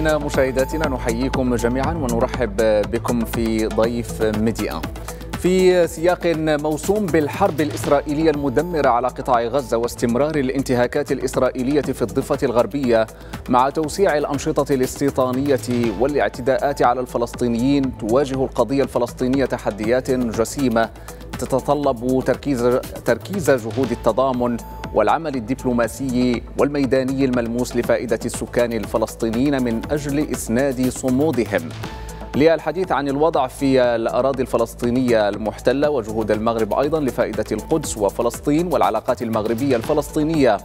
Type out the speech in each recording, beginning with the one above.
مشاهدينا مشاهداتنا نحييكم جميعا ونرحب بكم في ضيف ميديا في سياق موسوم بالحرب الإسرائيلية المدمرة على قطاع غزة واستمرار الانتهاكات الإسرائيلية في الضفة الغربية مع توسيع الأنشطة الاستيطانية والاعتداءات على الفلسطينيين تواجه القضية الفلسطينية تحديات جسيمة تتطلب تركيز تركيز جهود التضامن والعمل الدبلوماسي والميداني الملموس لفائدة السكان الفلسطينيين من أجل إسناد صمودهم للحديث عن الوضع في الأراضي الفلسطينية المحتلة وجهود المغرب أيضا لفائدة القدس وفلسطين والعلاقات المغربية الفلسطينية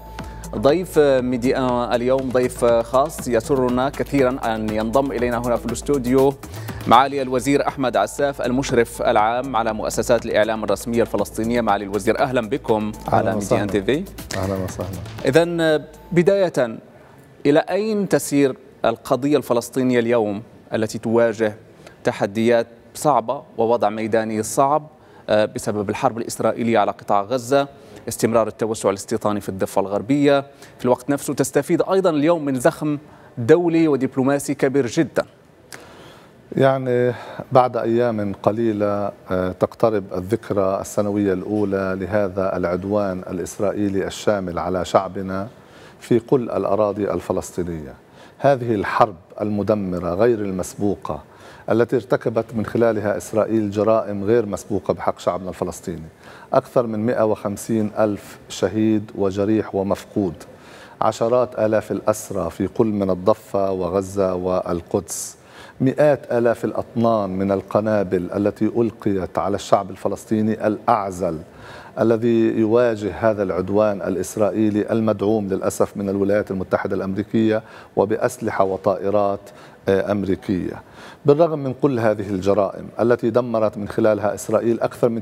ضيف ميدي اليوم ضيف خاص يسرنا كثيرا أن ينضم إلينا هنا في الاستوديو معالي الوزير أحمد عساف المشرف العام على مؤسسات الإعلام الرسمية الفلسطينية معالي الوزير أهلا بكم على ميدي أن تيفي أهلا وسهلا إذا بداية إلى أين تسير القضية الفلسطينية اليوم التي تواجه تحديات صعبة ووضع ميداني صعب آه، بسبب الحرب الإسرائيلية على قطاع غزة استمرار التوسع الاستيطاني في الضفة الغربية في الوقت نفسه تستفيد أيضا اليوم من زخم دولي ودبلوماسي كبير جدا يعني بعد أيام قليلة آه، تقترب الذكرى السنوية الأولى لهذا العدوان الإسرائيلي الشامل على شعبنا في كل الأراضي الفلسطينية هذه الحرب المدمرة غير المسبوقة التي ارتكبت من خلالها إسرائيل جرائم غير مسبوقة بحق شعبنا الفلسطيني أكثر من 150 ألف شهيد وجريح ومفقود عشرات آلاف الأسرى في كل من الضفة وغزة والقدس مئات آلاف الأطنان من القنابل التي ألقيت على الشعب الفلسطيني الأعزل الذي يواجه هذا العدوان الإسرائيلي المدعوم للأسف من الولايات المتحدة الأمريكية وبأسلحة وطائرات آه، أمريكية بالرغم من كل هذه الجرائم التي دمرت من خلالها إسرائيل أكثر من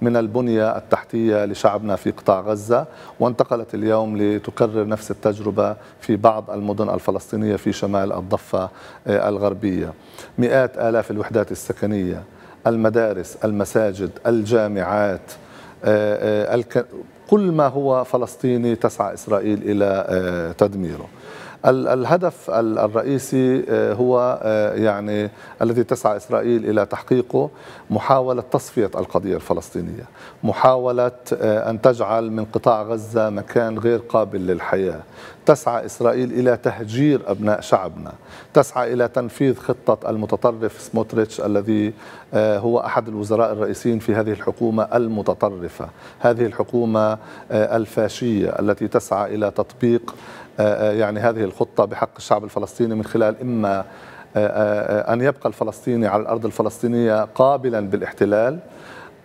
90% من البنية التحتية لشعبنا في قطاع غزة وانتقلت اليوم لتكرر نفس التجربة في بعض المدن الفلسطينية في شمال الضفة آه، الغربية مئات آلاف الوحدات السكنية المدارس المساجد الجامعات آه، آه، كل ما هو فلسطيني تسعى إسرائيل إلى آه، تدميره الهدف الرئيسي آه، هو آه، يعني الذي تسعى إسرائيل إلى تحقيقه محاولة تصفية القضية الفلسطينية محاولة آه، أن تجعل من قطاع غزة مكان غير قابل للحياة تسعى إسرائيل إلى تهجير أبناء شعبنا تسعى إلى تنفيذ خطة المتطرف سموتريتش الذي هو أحد الوزراء الرئيسيين في هذه الحكومة المتطرفة هذه الحكومة الفاشية التي تسعى إلى تطبيق آه، آه، يعني هذه الخطة بحق الشعب الفلسطيني من خلال إما آه، أن يبقى الفلسطيني على الأرض الفلسطينية قابلا بالاحتلال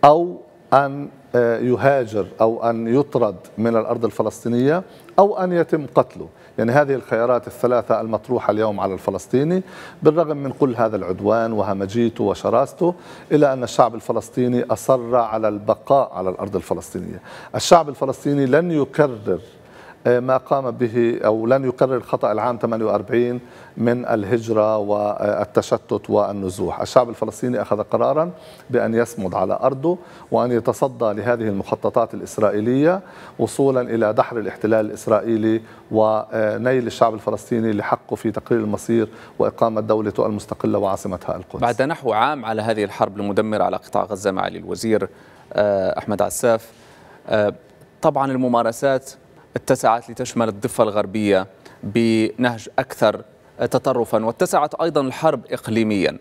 أو أن يهاجر أو أن يطرد من الأرض الفلسطينية أو أن يتم قتله يعني هذه الخيارات الثلاثة المطروحة اليوم على الفلسطيني بالرغم من كل هذا العدوان وهمجيته وشراسته إلا أن الشعب الفلسطيني أصر على البقاء على الأرض الفلسطينية الشعب الفلسطيني لن يكرر ما قام به أو لن يكرر خطأ العام 48 من الهجرة والتشتت والنزوح الشعب الفلسطيني أخذ قرارا بأن يصمد على أرضه وأن يتصدى لهذه المخططات الإسرائيلية وصولا إلى دحر الاحتلال الإسرائيلي ونيل الشعب الفلسطيني لحقه في تقرير المصير وإقامة دولته المستقلة وعاصمتها القدس بعد نحو عام على هذه الحرب المدمرة على قطاع غزة معالي الوزير آه، أحمد عساف آه، طبعا الممارسات اتسعت لتشمل الضفة الغربية بنهج أكثر تطرفا واتسعت أيضا الحرب إقليميا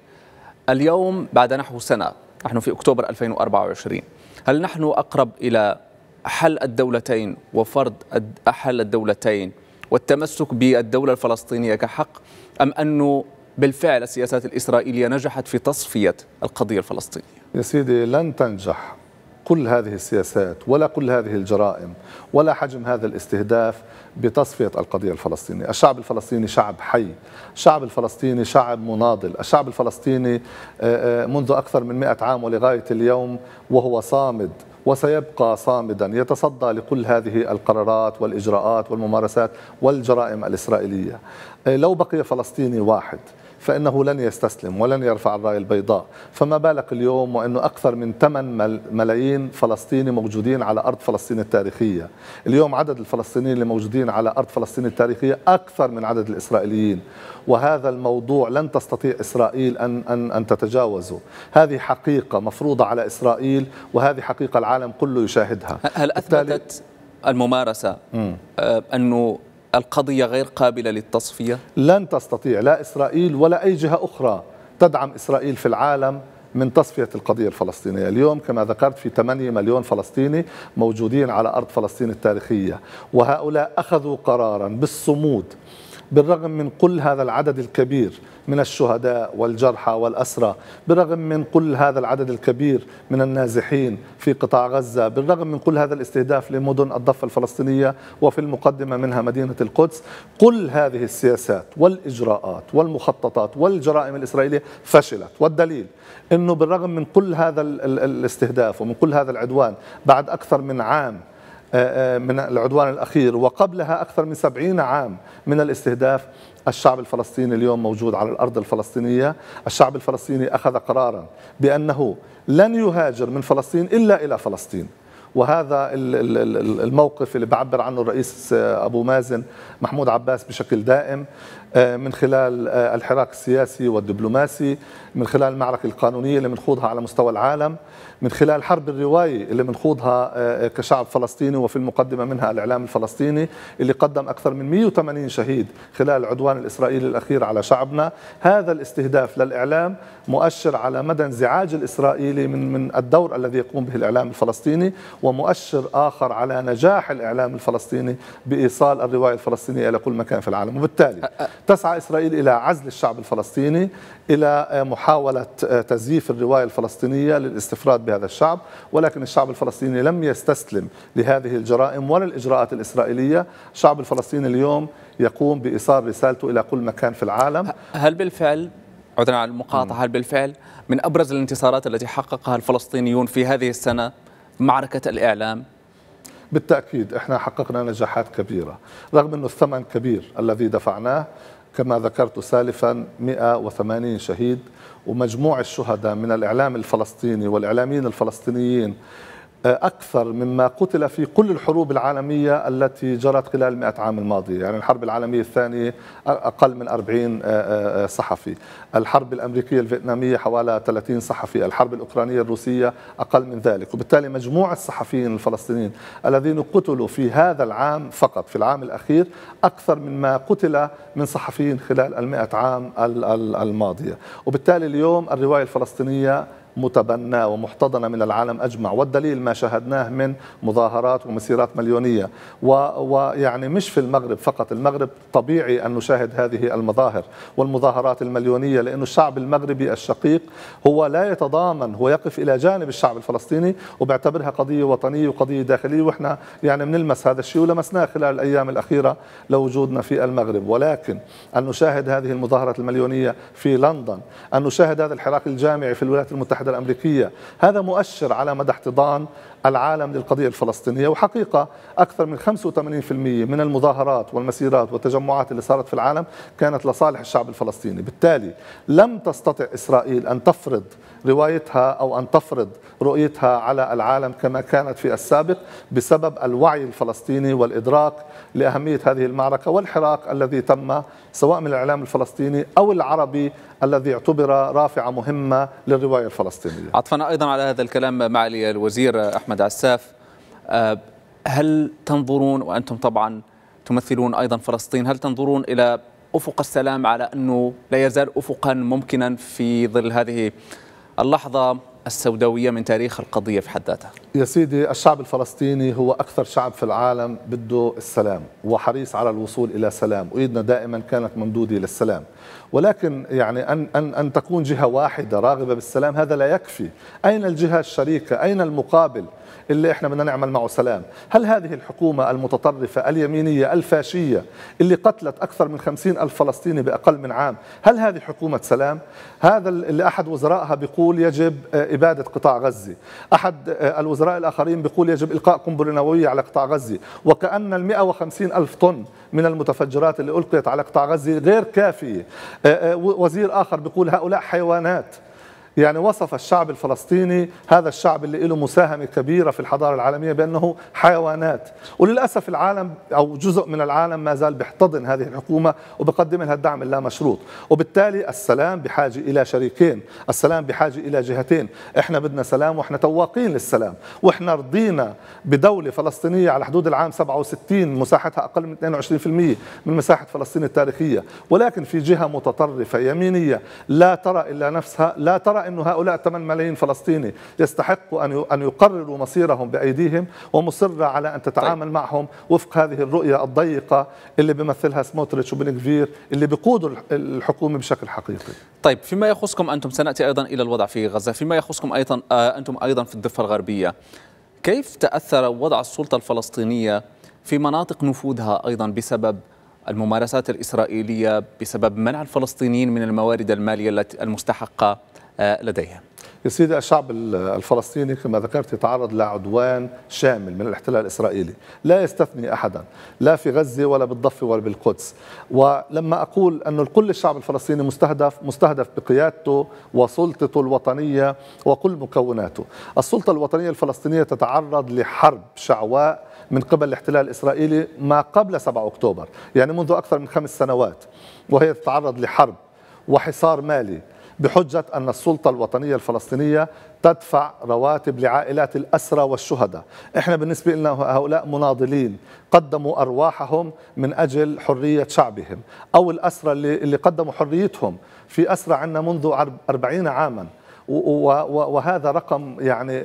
اليوم بعد نحو سنة نحن في أكتوبر 2024 هل نحن أقرب إلى حل الدولتين وفرض أحل الدولتين والتمسك بالدولة الفلسطينية كحق أم أنه بالفعل السياسات الإسرائيلية نجحت في تصفية القضية الفلسطينية يا سيدي لن تنجح كل هذه السياسات ولا كل هذه الجرائم ولا حجم هذا الاستهداف بتصفية القضية الفلسطينية الشعب الفلسطيني شعب حي الشعب الفلسطيني شعب مناضل الشعب الفلسطيني آه، آه، منذ أكثر من مئة عام ولغاية اليوم وهو صامد وسيبقى صامدا يتصدى لكل هذه القرارات والإجراءات والممارسات والجرائم الإسرائيلية آه، لو بقي فلسطيني واحد فإنه لن يستسلم ولن يرفع الراية البيضاء فما بالك اليوم وأنه أكثر من 8 ملايين فلسطيني موجودين على أرض فلسطين التاريخية اليوم عدد الفلسطينيين الموجودين على أرض فلسطين التاريخية أكثر من عدد الإسرائيليين وهذا الموضوع لن تستطيع إسرائيل أن, أن, أن تتجاوزه هذه حقيقة مفروضة على إسرائيل وهذه حقيقة العالم كله يشاهدها هل أثبتت الممارسة آه، أنه القضية غير قابلة للتصفية؟ لن تستطيع لا إسرائيل ولا أي جهة أخرى تدعم إسرائيل في العالم من تصفية القضية الفلسطينية اليوم كما ذكرت في 8 مليون فلسطيني موجودين على أرض فلسطين التاريخية وهؤلاء أخذوا قرارا بالصمود بالرغم من كل هذا العدد الكبير من الشهداء والجرحى والأسرى بالرغم من كل هذا العدد الكبير من النازحين في قطاع غزة بالرغم من كل هذا الاستهداف لمدن الضفة الفلسطينية وفي المقدمة منها مدينة القدس كل هذه السياسات والإجراءات والمخططات والجرائم الإسرائيلية فشلت والدليل أنه بالرغم من كل هذا الاستهداف ومن كل هذا العدوان بعد أكثر من عام آه، آه، من العدوان الأخير وقبلها أكثر من سبعين عام من الاستهداف الشعب الفلسطيني اليوم موجود على الأرض الفلسطينية الشعب الفلسطيني أخذ قرارا بأنه لن يهاجر من فلسطين إلا إلى فلسطين وهذا الموقف اللي بعبر عنه الرئيس آه، أبو مازن محمود عباس بشكل دائم آه، من خلال آه، الحراك السياسي والدبلوماسي من خلال المعركة القانونية اللي بنخوضها على مستوى العالم من خلال حرب الرواية اللي بنخوضها آه، كشعب فلسطيني وفي المقدمة منها الإعلام الفلسطيني اللي قدم أكثر من 180 شهيد خلال العدوان الإسرائيلي الأخير على شعبنا هذا الاستهداف للإعلام مؤشر على مدى انزعاج الإسرائيلي من من الدور الذي يقوم به الإعلام الفلسطيني ومؤشر آخر على نجاح الإعلام الفلسطيني بإيصال الرواية الفلسطينية إلى كل مكان في العالم وبالتالي تسعى إسرائيل إلى عزل الشعب الفلسطيني إلى محاولة آه، تزييف الرواية الفلسطينية للاستفراد بهذا الشعب ولكن الشعب الفلسطيني لم يستسلم لهذه الجرائم ولا الإجراءات الإسرائيلية الشعب الفلسطيني اليوم يقوم بإيصال رسالته إلى كل مكان في العالم هل بالفعل عذرا على المقاطعة هل بالفعل من أبرز الانتصارات التي حققها الفلسطينيون في هذه السنة معركة الإعلام بالتأكيد احنا حققنا نجاحات كبيرة رغم أنه الثمن كبير الذي دفعناه كما ذكرت سالفا 180 شهيد ومجموع الشهداء من الإعلام الفلسطيني والإعلاميين الفلسطينيين أكثر مما قتل في كل الحروب العالمية التي جرت خلال المئة عام الماضية يعني الحرب العالمية الثانية أقل من 40 آه، آه، آه، صحفي الحرب الأمريكية الفيتنامية حوالي 30 صحفي الحرب الأوكرانية الروسية أقل من ذلك وبالتالي مجموع الصحفيين الفلسطينيين الذين قتلوا في هذا العام فقط في العام الأخير أكثر مما قتل من صحفيين خلال المئة عام الماضية وبالتالي اليوم الرواية الفلسطينية متبناه ومحتضنه من العالم اجمع والدليل ما شاهدناه من مظاهرات ومسيرات مليونيه ويعني مش في المغرب فقط المغرب طبيعي ان نشاهد هذه المظاهر والمظاهرات المليونيه لأن الشعب المغربي الشقيق هو لا يتضامن هو يقف الى جانب الشعب الفلسطيني وبيعتبرها قضيه وطنيه وقضيه داخليه واحنا يعني بنلمس هذا الشيء ولمسناه خلال الايام الاخيره لوجودنا في المغرب ولكن ان نشاهد هذه المظاهرات المليونيه في لندن ان نشاهد هذا الحراك الجامعي في الولايات المتحده المتحدة الأمريكية هذا مؤشر على مدى احتضان العالم للقضية الفلسطينية وحقيقة أكثر من 85% من المظاهرات والمسيرات والتجمعات اللي صارت في العالم كانت لصالح الشعب الفلسطيني بالتالي لم تستطع إسرائيل أن تفرض روايتها أو أن تفرض رؤيتها على العالم كما كانت في السابق بسبب الوعي الفلسطيني والإدراك لأهمية هذه المعركة والحراك الذي تم سواء من الإعلام الفلسطيني أو العربي الذي اعتبر رافعة مهمة للرواية الفلسطينية عطفنا أيضا على هذا الكلام معالي الوزير أحمد عساف آه، هل تنظرون وأنتم طبعا تمثلون أيضا فلسطين هل تنظرون إلى أفق السلام على أنه لا يزال أفقا ممكنا في ظل هذه اللحظة السوداوية من تاريخ القضية في حد ذاتها يا سيدي الشعب الفلسطيني هو أكثر شعب في العالم بده السلام وحريص على الوصول إلى سلام وإيدنا دائما كانت ممدودة للسلام ولكن يعني أن, أن, أن تكون جهة واحدة راغبة بالسلام هذا لا يكفي أين الجهة الشريكة أين المقابل اللي احنا بدنا نعمل معه سلام هل هذه الحكومة المتطرفة اليمينية الفاشية اللي قتلت أكثر من خمسين ألف فلسطيني بأقل من عام هل هذه حكومة سلام؟ هذا اللي أحد وزرائها بيقول يجب آه، إبادة قطاع غزة أحد آه، الوزراء الآخرين بيقول يجب إلقاء قنبلة نووية على قطاع غزة وكأن ال وخمسين ألف طن من المتفجرات اللي ألقيت على قطاع غزة غير كافية آه، وزير آخر بيقول هؤلاء حيوانات يعني وصف الشعب الفلسطيني هذا الشعب اللي له مساهمة كبيرة في الحضارة العالمية بأنه حيوانات وللأسف العالم أو جزء من العالم ما زال بيحتضن هذه الحكومة وبقدم لها الدعم اللا مشروط وبالتالي السلام بحاجة إلى شريكين السلام بحاجة إلى جهتين إحنا بدنا سلام وإحنا تواقين للسلام وإحنا رضينا بدولة فلسطينية على حدود العام 67 مساحتها أقل من 22% من مساحة فلسطين التاريخية ولكن في جهة متطرفة يمينية لا ترى إلا نفسها لا ترى انه هؤلاء 8 ملايين فلسطيني يستحقوا أن أن يقرروا مصيرهم بأيديهم ومصرة على أن تتعامل طيب. معهم وفق هذه الرؤية الضيقة اللي بيمثلها سموتريتش وبن كفير اللي بيقودوا الحكومة بشكل حقيقي طيب فيما يخصكم أنتم سنأتي أيضا إلى الوضع في غزة فيما يخصكم أيضا آه، أنتم أيضا في الضفة الغربية كيف تأثر وضع السلطة الفلسطينية في مناطق نفوذها أيضا بسبب الممارسات الإسرائيلية بسبب منع الفلسطينيين من الموارد المالية المستحقة آه، لديها يا سيدي الشعب الفلسطيني كما ذكرت يتعرض لعدوان شامل من الاحتلال الإسرائيلي لا يستثني أحدا لا في غزة ولا بالضفة ولا بالقدس ولما أقول انه كل الشعب الفلسطيني مستهدف مستهدف بقيادته وسلطته الوطنية وكل مكوناته السلطة الوطنية الفلسطينية تتعرض لحرب شعواء من قبل الاحتلال الإسرائيلي ما قبل 7 أكتوبر يعني منذ أكثر من خمس سنوات وهي تتعرض لحرب وحصار مالي بحجة أن السلطة الوطنية الفلسطينية تدفع رواتب لعائلات الأسرى والشهداء إحنا بالنسبة لنا هؤلاء مناضلين قدموا أرواحهم من أجل حرية شعبهم أو الأسرى اللي, اللي قدموا حريتهم في أسرى عنا منذ أربعين عاما وهذا رقم يعني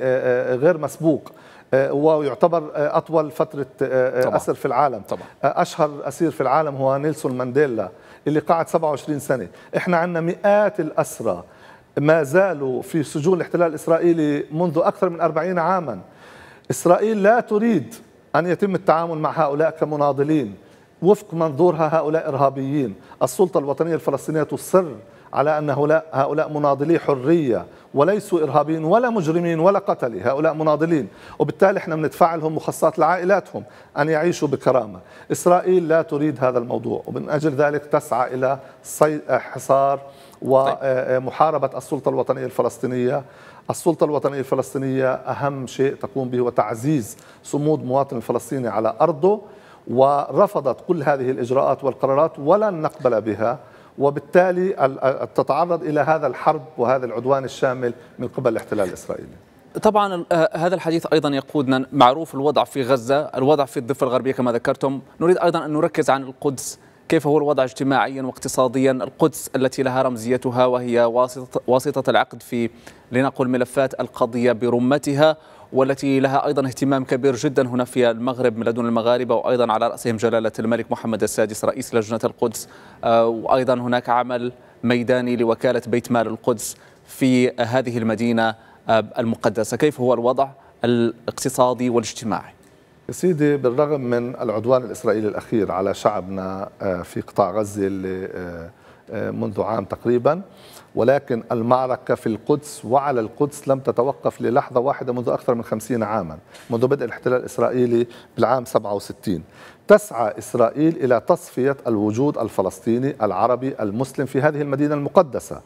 غير مسبوق آه، ويعتبر آه، اطول فتره آه، اسر في العالم طبعا. اشهر اسير في العالم هو نيلسون مانديلا اللي قعد 27 سنه احنا عندنا مئات الاسرى ما زالوا في سجون الاحتلال الاسرائيلي منذ اكثر من 40 عاما اسرائيل لا تريد ان يتم التعامل مع هؤلاء كمناضلين وفق منظورها هؤلاء ارهابيين السلطه الوطنيه الفلسطينيه تصر على أن هؤلاء, هؤلاء مناضلي حرية وليسوا إرهابيين ولا مجرمين ولا قتلة هؤلاء مناضلين وبالتالي احنا بندفع لهم مخصصات لعائلاتهم أن يعيشوا بكرامة إسرائيل لا تريد هذا الموضوع ومن أجل ذلك تسعى إلى حصار ومحاربة طيب. آه، آه، السلطة الوطنية الفلسطينية السلطة الوطنية الفلسطينية أهم شيء تقوم به هو تعزيز صمود مواطن الفلسطيني على أرضه ورفضت كل هذه الإجراءات والقرارات ولن نقبل بها وبالتالي تتعرض إلى هذا الحرب وهذا العدوان الشامل من قبل الاحتلال الإسرائيلي طبعا آه، هذا الحديث ايضا يقودنا معروف الوضع في غزه، الوضع في الضفه الغربيه كما ذكرتم، نريد ايضا ان نركز عن القدس، كيف هو الوضع اجتماعيا واقتصاديا، القدس التي لها رمزيتها وهي واسطه واسطه العقد في لنقل ملفات القضيه برمتها والتي لها أيضا اهتمام كبير جدا هنا في المغرب من لدن المغاربة وأيضا على رأسهم جلالة الملك محمد السادس رئيس لجنة القدس آه، وأيضا هناك عمل ميداني لوكالة بيت مال القدس في هذه المدينة آه، المقدسة كيف هو الوضع الاقتصادي والاجتماعي؟ يا سيدي بالرغم من العدوان الإسرائيلي الأخير على شعبنا آه، في قطاع غزة اللي منذ عام تقريبا ولكن المعركة في القدس وعلى القدس لم تتوقف للحظة واحدة منذ أكثر من خمسين عاما منذ بدء الاحتلال الإسرائيلي بالعام 67 تسعى إسرائيل إلى تصفية الوجود الفلسطيني العربي المسلم في هذه المدينة المقدسة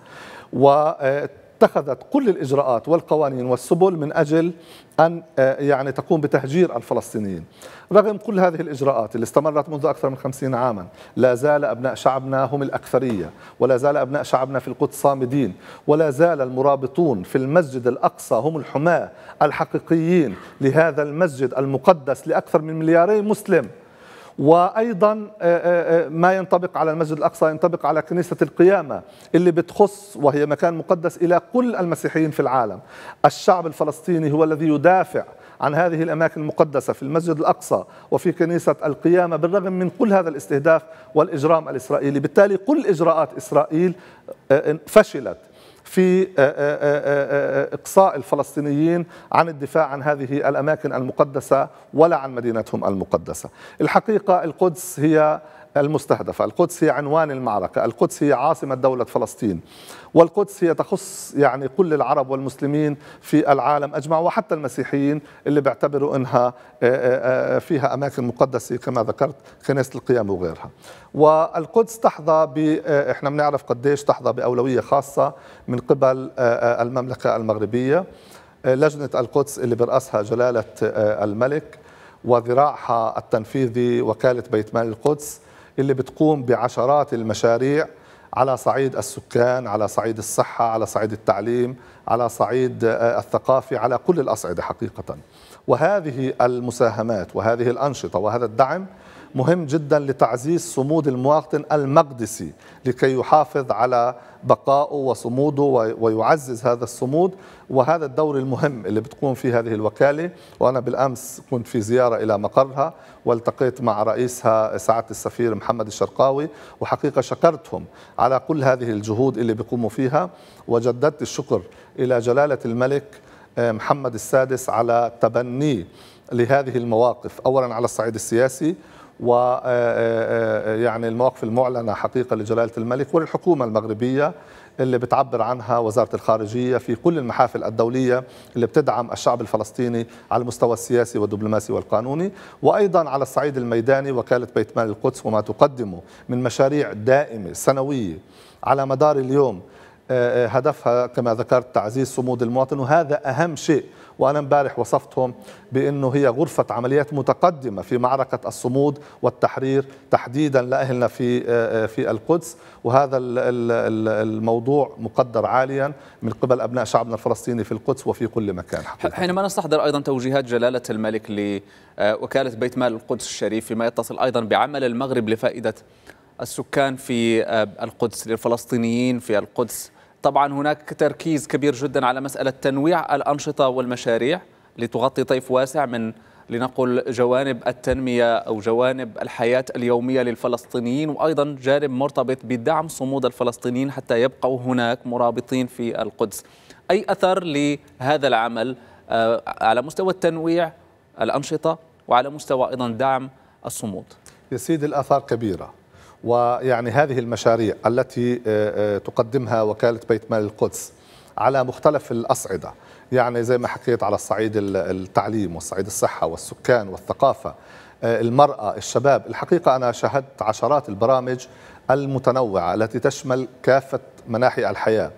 اتخذت كل الإجراءات والقوانين والسبل من أجل أن آه، يعني تقوم بتهجير الفلسطينيين رغم كل هذه الإجراءات اللي استمرت منذ أكثر من خمسين عاما لا زال أبناء شعبنا هم الأكثرية ولا زال أبناء شعبنا في القدس صامدين ولا زال المرابطون في المسجد الأقصى هم الحماة الحقيقيين لهذا المسجد المقدس لأكثر من ملياري مسلم وايضا آه، آه، آه، ما ينطبق على المسجد الاقصى ينطبق على كنيسه القيامه اللي بتخص وهي مكان مقدس الى كل المسيحيين في العالم. الشعب الفلسطيني هو الذي يدافع عن هذه الاماكن المقدسه في المسجد الاقصى وفي كنيسه القيامه بالرغم من كل هذا الاستهداف والاجرام الاسرائيلي، بالتالي كل اجراءات اسرائيل فشلت في آه، آه، آه، إقصاء الفلسطينيين عن الدفاع عن هذه الأماكن المقدسة ولا عن مدينتهم المقدسة الحقيقة القدس هي المستهدفة القدس هي عنوان المعركة القدس هي عاصمة دولة فلسطين والقدس هي تخص يعني كل العرب والمسلمين في العالم أجمع وحتى المسيحيين اللي بيعتبروا أنها آه، آه، آه، فيها أماكن مقدسة كما ذكرت كنيسة القيام وغيرها والقدس تحظى ب احنا بنعرف قديش تحظى بأولوية خاصة من قبل المملكة المغربية لجنة القدس اللي برأسها جلالة الملك وذراعها التنفيذي وكالة بيت مال القدس اللي بتقوم بعشرات المشاريع على صعيد السكان على صعيد الصحة على صعيد التعليم على صعيد آه، الثقافة على كل الأصعدة حقيقة وهذه المساهمات وهذه الأنشطة وهذا الدعم مهم جدا لتعزيز صمود المواطن المقدسي لكي يحافظ على بقائه وصموده ويعزز هذا الصمود وهذا الدور المهم اللي بتقوم فيه هذه الوكالة وأنا بالأمس كنت في زيارة إلى مقرها والتقيت مع رئيسها سعادة السفير محمد الشرقاوي وحقيقة شكرتهم على كل هذه الجهود اللي بيقوموا فيها وجددت الشكر إلى جلالة الملك آه، محمد السادس على تبنيه لهذه المواقف أولا على الصعيد السياسي و آه، آه، آه، يعني المواقف المعلنه حقيقه لجلاله الملك وللحكومه المغربيه اللي بتعبر عنها وزاره الخارجيه في كل المحافل الدوليه اللي بتدعم الشعب الفلسطيني على المستوى السياسي والدبلوماسي والقانوني وايضا على الصعيد الميداني وكاله بيت مال القدس وما تقدمه من مشاريع دائمه سنويه على مدار اليوم هدفها كما ذكرت تعزيز صمود المواطن وهذا اهم شيء وأنا امبارح وصفتهم بأنه هي غرفة عمليات متقدمة في معركة الصمود والتحرير تحديدا لأهلنا في آه، في القدس وهذا الموضوع مقدر عاليا من قبل أبناء شعبنا الفلسطيني في القدس وفي كل مكان حقيقة. حينما نستحضر أيضا توجيهات جلالة الملك لوكالة آه، بيت مال القدس الشريف فيما يتصل أيضا بعمل المغرب لفائدة السكان في آه، القدس للفلسطينيين في القدس طبعا هناك تركيز كبير جدا على مسألة تنويع الأنشطة والمشاريع لتغطي طيف واسع من لنقل جوانب التنمية أو جوانب الحياة اليومية للفلسطينيين وأيضا جانب مرتبط بدعم صمود الفلسطينيين حتى يبقوا هناك مرابطين في القدس أي أثر لهذا العمل آه، على مستوى التنويع الأنشطة وعلى مستوى أيضا دعم الصمود يا سيدي الآثار كبيرة ويعني هذه المشاريع التي آه، آه، تقدمها وكالة بيت مال القدس على مختلف الأصعدة يعني زي ما حكيت على الصعيد التعليم والصعيد الصحة والسكان والثقافة آه، المرأة الشباب الحقيقة أنا شاهدت عشرات البرامج المتنوعة التي تشمل كافة مناحي الحياة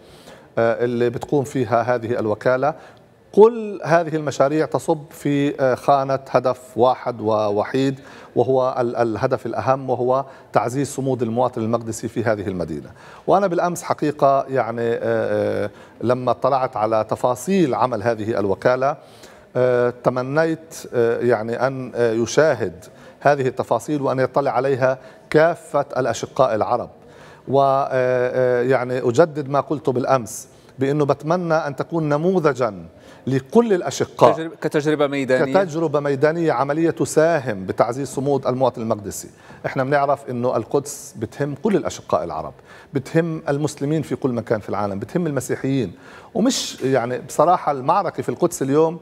اللي بتقوم فيها هذه الوكالة كل هذه المشاريع تصب في آه، خانة هدف واحد ووحيد وهو الهدف الأهم وهو تعزيز صمود المواطن المقدسي في هذه المدينة وأنا بالأمس حقيقة يعني آه، آه، لما اطلعت على تفاصيل عمل هذه الوكالة تمنيت يعني أن يشاهد هذه التفاصيل وأن يطلع عليها كافة الأشقاء العرب ويعني أجدد ما قلته بالأمس بأنه بتمنى أن تكون نموذجاً لكل الأشقاء كتجربة ميدانية كتجربة ميدانية عملية تساهم بتعزيز صمود المواطن المقدسي احنا بنعرف انه القدس بتهم كل الأشقاء العرب بتهم المسلمين في كل مكان في العالم بتهم المسيحيين ومش يعني بصراحة المعركة في القدس اليوم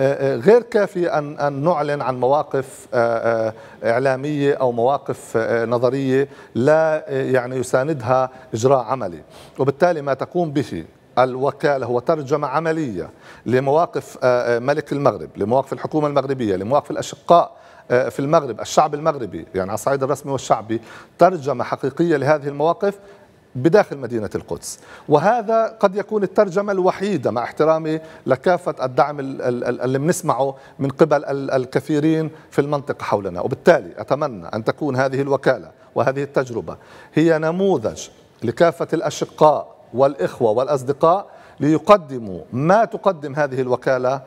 آه، آه، غير كافي أن, أن نعلن عن مواقف آه، إعلامية أو مواقف نظرية لا يعني يساندها إجراء عملي وبالتالي ما تقوم به الوكالة هو ترجمة عملية لمواقف آه، آه، ملك المغرب لمواقف الحكومة المغربية لمواقف الأشقاء آه، في المغرب الشعب المغربي يعني على الصعيد الرسمي والشعبي ترجمة حقيقية لهذه المواقف بداخل مدينة القدس وهذا قد يكون الترجمة الوحيدة مع احترامي لكافة الدعم اللي بنسمعه من قبل الكثيرين في المنطقة حولنا وبالتالي أتمنى أن تكون هذه الوكالة وهذه التجربة هي نموذج لكافة الأشقاء والإخوة والأصدقاء ليقدموا ما تقدم هذه الوكالة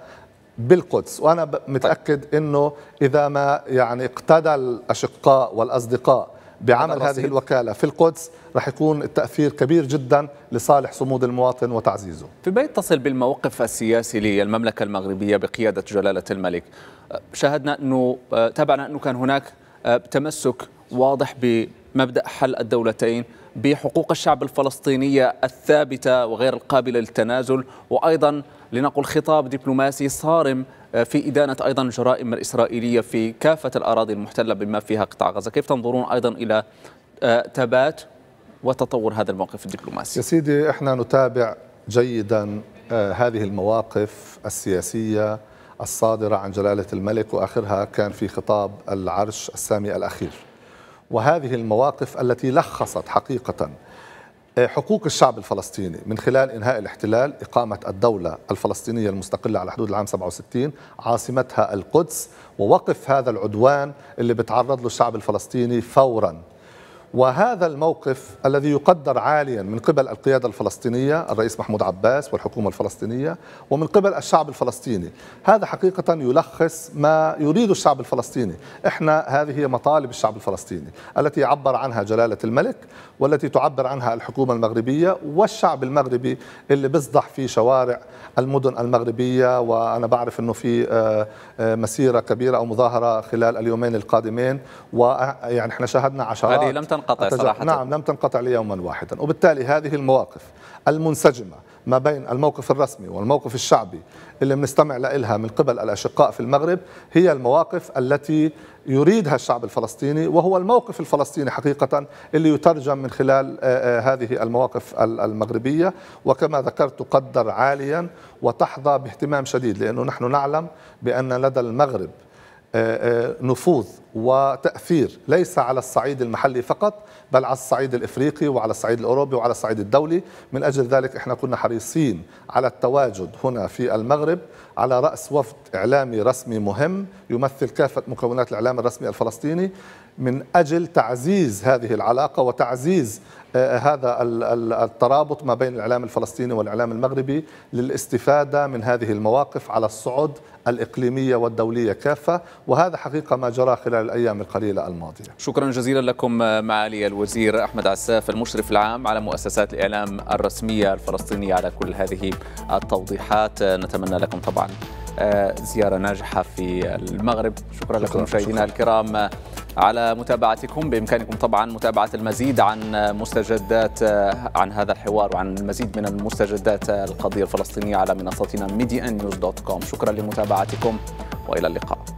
بالقدس وأنا متأكد أنه إذا ما يعني اقتدى الأشقاء والأصدقاء بعمل هذه الوكالة في القدس رح يكون التأثير كبير جدا لصالح صمود المواطن وتعزيزه فيما يتصل بالموقف السياسي للمملكة المغربية بقيادة جلالة الملك أه، شاهدنا أنه أه، تابعنا أنه كان هناك أه، تمسك واضح بمبدأ حل الدولتين بحقوق الشعب الفلسطينية الثابتة وغير القابلة للتنازل وأيضا لنقل خطاب دبلوماسي صارم آه، في إدانة أيضا الجرائم الإسرائيلية في كافة الأراضي المحتلة بما فيها قطاع غزة كيف تنظرون أيضا إلى آه، تبات وتطور هذا الموقف الدبلوماسي يا سيدي احنا نتابع جيدا آه، هذه المواقف السياسية الصادرة عن جلالة الملك وآخرها كان في خطاب العرش السامي الأخير وهذه المواقف التي لخصت حقيقة آه، حقوق الشعب الفلسطيني من خلال إنهاء الاحتلال إقامة الدولة الفلسطينية المستقلة على حدود العام 67 عاصمتها القدس ووقف هذا العدوان اللي بتعرض له الشعب الفلسطيني فوراً وهذا الموقف الذي يقدر عاليا من قبل القيادة الفلسطينية الرئيس محمود عباس والحكومة الفلسطينية ومن قبل الشعب الفلسطيني هذا حقيقة يلخص ما يريد الشعب الفلسطيني احنا هذه هي مطالب الشعب الفلسطيني التي عبر عنها جلالة الملك والتي تعبر عنها الحكومة المغربية والشعب المغربي اللي بيصدح في شوارع المدن المغربية وأنا بعرف أنه في آه، آه، مسيرة كبيرة أو مظاهرة خلال اليومين القادمين ويعني احنا شاهدنا عشرات هذه لم تنقطع صراحة نعم لم تنقطع ليوما واحدا وبالتالي هذه المواقف المنسجمة ما بين الموقف الرسمي والموقف الشعبي اللي بنستمع لها من قبل الأشقاء في المغرب هي المواقف التي يريدها الشعب الفلسطيني وهو الموقف الفلسطيني حقيقة اللي يترجم من خلال آه، آه، هذه المواقف المغربية وكما ذكرت تقدر عاليا وتحظى باهتمام شديد لأنه نحن نعلم بأن لدى المغرب آه، آه، نفوذ وتأثير ليس على الصعيد المحلي فقط بل على الصعيد الإفريقي وعلى الصعيد الأوروبي وعلى الصعيد الدولي من أجل ذلك إحنا كنا حريصين على التواجد هنا في المغرب على رأس وفد إعلامي رسمي مهم يمثل كافة مكونات الإعلام الرسمي الفلسطيني من أجل تعزيز هذه العلاقة وتعزيز آه، آه، هذا الترابط ما بين الإعلام الفلسطيني والإعلام المغربي للاستفادة من هذه المواقف على الصعد الإقليمية والدولية كافة وهذا حقيقة ما جرى خلال الأيام القليلة الماضية شكرا جزيلا لكم آه، معالي الوزير أحمد عساف المشرف العام على مؤسسات الإعلام الرسمية الفلسطينية على كل هذه التوضيحات نتمنى لكم طبعا زيارة ناجحة في المغرب شكرا, شكرا لكم مشاهدينا الكرام على متابعتكم بإمكانكم طبعا متابعة المزيد عن مستجدات عن هذا الحوار وعن المزيد من المستجدات القضية الفلسطينية على منصتنا mediannews.com شكرا لمتابعتكم وإلى اللقاء